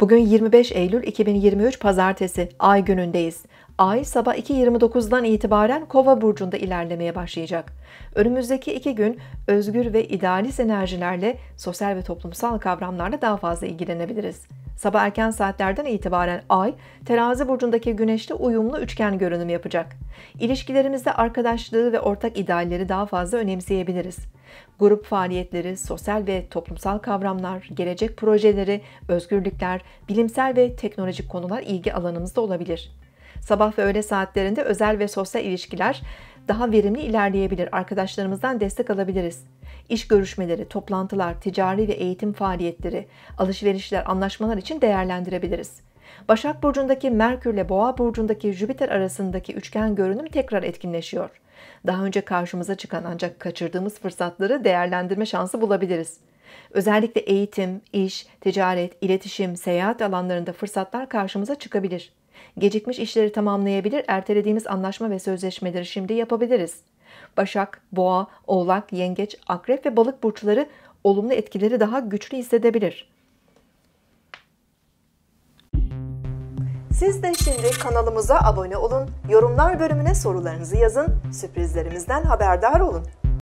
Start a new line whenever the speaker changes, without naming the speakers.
Bugün 25 Eylül 2023 Pazartesi ay günündeyiz. Ay sabah 2.29'dan itibaren Kova burcunda ilerlemeye başlayacak. Önümüzdeki iki gün özgür ve idealist enerjilerle sosyal ve toplumsal kavramlarla daha fazla ilgilenebiliriz. Sabah erken saatlerden itibaren Ay, terazi burcundaki güneşle uyumlu üçgen görünüm yapacak. İlişkilerimizde arkadaşlığı ve ortak idealleri daha fazla önemseyebiliriz. Grup faaliyetleri, sosyal ve toplumsal kavramlar, gelecek projeleri, özgürlükler, bilimsel ve teknolojik konular ilgi alanımızda olabilir. Sabah ve öğle saatlerinde özel ve sosyal ilişkiler daha verimli ilerleyebilir. Arkadaşlarımızdan destek alabiliriz. İş görüşmeleri, toplantılar, ticari ve eğitim faaliyetleri, alışverişler, anlaşmalar için değerlendirebiliriz. Başak burcundaki Merkür ile Boğa burcundaki Jüpiter arasındaki üçgen görünüm tekrar etkinleşiyor. Daha önce karşımıza çıkan ancak kaçırdığımız fırsatları değerlendirme şansı bulabiliriz. Özellikle eğitim, iş, ticaret, iletişim, seyahat alanlarında fırsatlar karşımıza çıkabilir. Gecikmiş işleri tamamlayabilir, ertelediğimiz anlaşma ve sözleşmeleri şimdi yapabiliriz. Başak, Boğa, Oğlak, Yengeç, Akrep ve Balık burçları olumlu etkileri daha güçlü hissedebilir. Siz de şimdi kanalımıza abone olun, yorumlar bölümüne sorularınızı yazın, sürprizlerimizden haberdar olun.